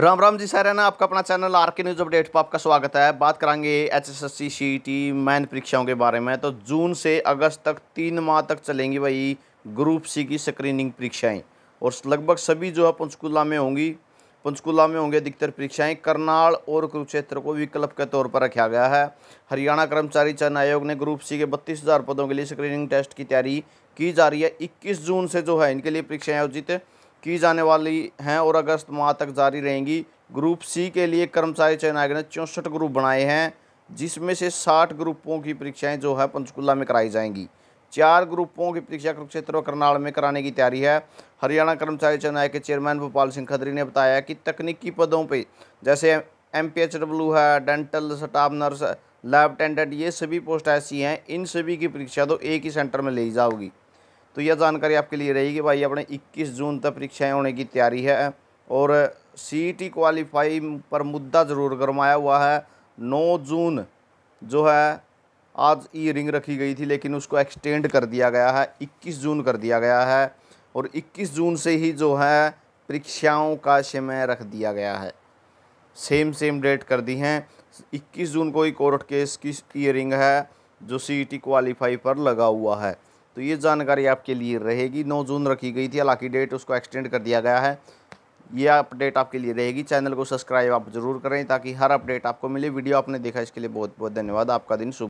राम राम जी ना आपका अपना channel R K news update पर आपका स्वागत है बात करेंगे H S S C C T e main परीक्षाओं के बारे में तो जून से अगस्त तक तीन माह तक चलेंगी भाई ग्रुप सी की स्क्रीनिंग परीक्षाएं और लगभग सभी जो है पंचकूला में होंगी पंचकूला में होंगे अधिकतर परीक्षाएं करनाल और कुरुक्षेत्र को विकल्प के तौर पर रखा गया है हरियाणा कर्मचारी चयन आयोग ने ग्रुप सी के बत्तीस हज़ार पदों के लिए स्क्रीनिंग टेस्ट की तैयारी की जा रही है इक्कीस जून से जो है इनके लिए परीक्षाएँ आयोजित की जाने वाली हैं और अगस्त माह तक जारी रहेंगी ग्रुप सी के लिए कर्मचारी चयन आयोग ने चौंसठ ग्रुप बनाए हैं जिसमें से साठ ग्रुपों की परीक्षाएं जो है पंचकुला में कराई जाएंगी चार ग्रुपों की परीक्षा कुरुक्षेत्र और करनाल में कराने की तैयारी है हरियाणा कर्मचारी चयन आयोग के चेयरमैन भोपाल सिंह खदरी ने बताया कि तकनीकी पदों पर जैसे एम पी एच डब्ल्यू है dental staff nurse lab attendant ये सभी पोस्ट ऐसी हैं इन सभी की परीक्षा तो एक ही सेंटर में ली जाओगी तो यह जानकारी आपके लिए रहेगी भाई अपने 21 जून तक परीक्षाएं होने की तैयारी है और सी टी क्वालिफाई पर मुद्दा ज़रूर गरमाया हुआ है 9 जून जो है आज ई रिंग रखी गई थी लेकिन उसको एक्सटेंड कर दिया गया है 21 जून कर दिया गया है और 21 जून से ही जो है परीक्षाओं का समय रख दिया गया है सेम सेम डेट कर दी हैं इक्कीस जून को ही कोर्ट केस की ई रिंग है जो सी टी क्वालिफाई पर लगा हुआ है तो ये जानकारी आपके लिए रहेगी नौ जून रखी गई थी हालांकि डेट उसको एक्सटेंड कर दिया गया है ये अपडेट आपके लिए रहेगी चैनल को सब्सक्राइब आप जरूर करें ताकि हर अपडेट आपको मिले वीडियो आपने देखा इसके लिए बहुत बहुत धन्यवाद आपका दिन शुभ